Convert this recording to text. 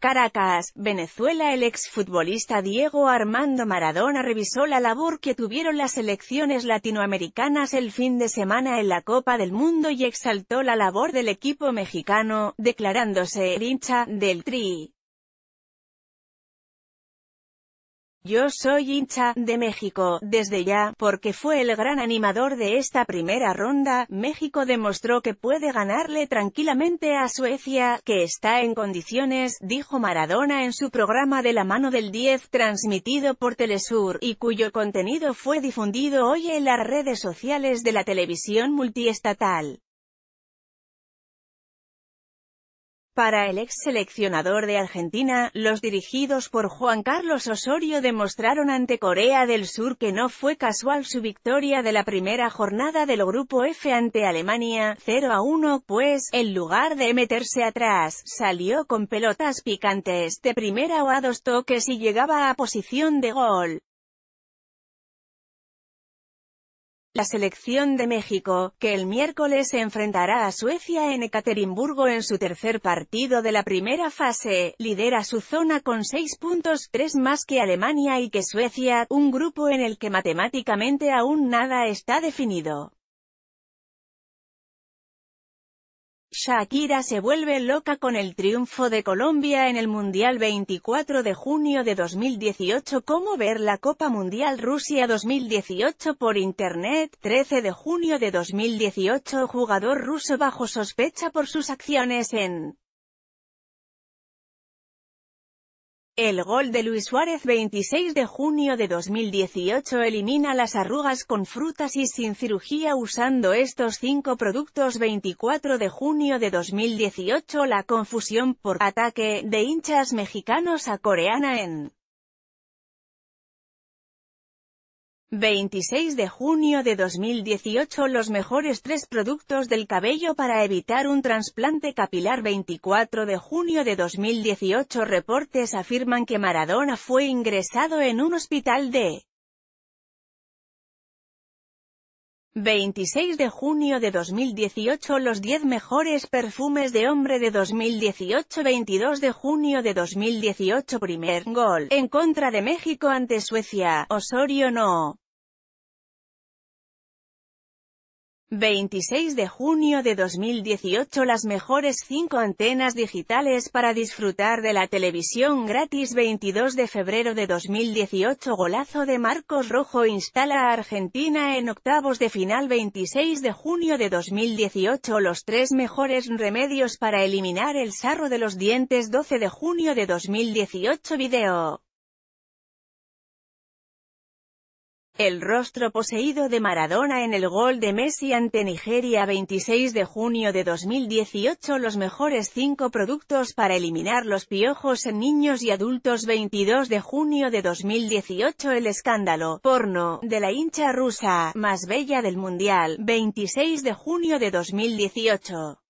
Caracas, Venezuela El exfutbolista Diego Armando Maradona revisó la labor que tuvieron las selecciones latinoamericanas el fin de semana en la Copa del Mundo y exaltó la labor del equipo mexicano, declarándose hincha del Tri. Yo soy hincha, de México, desde ya, porque fue el gran animador de esta primera ronda, México demostró que puede ganarle tranquilamente a Suecia, que está en condiciones, dijo Maradona en su programa de la mano del 10 transmitido por Telesur, y cuyo contenido fue difundido hoy en las redes sociales de la televisión multiestatal. Para el ex seleccionador de Argentina, los dirigidos por Juan Carlos Osorio demostraron ante Corea del Sur que no fue casual su victoria de la primera jornada del Grupo F ante Alemania, 0 a 1, pues, en lugar de meterse atrás, salió con pelotas picantes de primera o a dos toques y llegaba a posición de gol. La selección de México, que el miércoles se enfrentará a Suecia en Ekaterimburgo en su tercer partido de la primera fase, lidera su zona con seis puntos, tres más que Alemania y que Suecia, un grupo en el que matemáticamente aún nada está definido. Shakira se vuelve loca con el triunfo de Colombia en el Mundial 24 de junio de 2018 Cómo ver la Copa Mundial Rusia 2018 por Internet 13 de junio de 2018 Jugador ruso bajo sospecha por sus acciones en El gol de Luis Suárez 26 de junio de 2018 elimina las arrugas con frutas y sin cirugía usando estos cinco productos 24 de junio de 2018 la confusión por ataque de hinchas mexicanos a coreana en 26 de junio de 2018 Los mejores tres productos del cabello para evitar un trasplante capilar 24 de junio de 2018 Reportes afirman que Maradona fue ingresado en un hospital de 26 de junio de 2018 Los 10 mejores perfumes de hombre de 2018 22 de junio de 2018 Primer gol, en contra de México ante Suecia, Osorio no. 26 de junio de 2018 Las mejores 5 antenas digitales para disfrutar de la televisión gratis 22 de febrero de 2018 Golazo de Marcos Rojo instala a Argentina en octavos de final 26 de junio de 2018 Los tres mejores remedios para eliminar el sarro de los dientes 12 de junio de 2018 Video El rostro poseído de Maradona en el gol de Messi ante Nigeria 26 de junio de 2018 Los mejores cinco productos para eliminar los piojos en niños y adultos 22 de junio de 2018 El escándalo, porno, de la hincha rusa, más bella del mundial, 26 de junio de 2018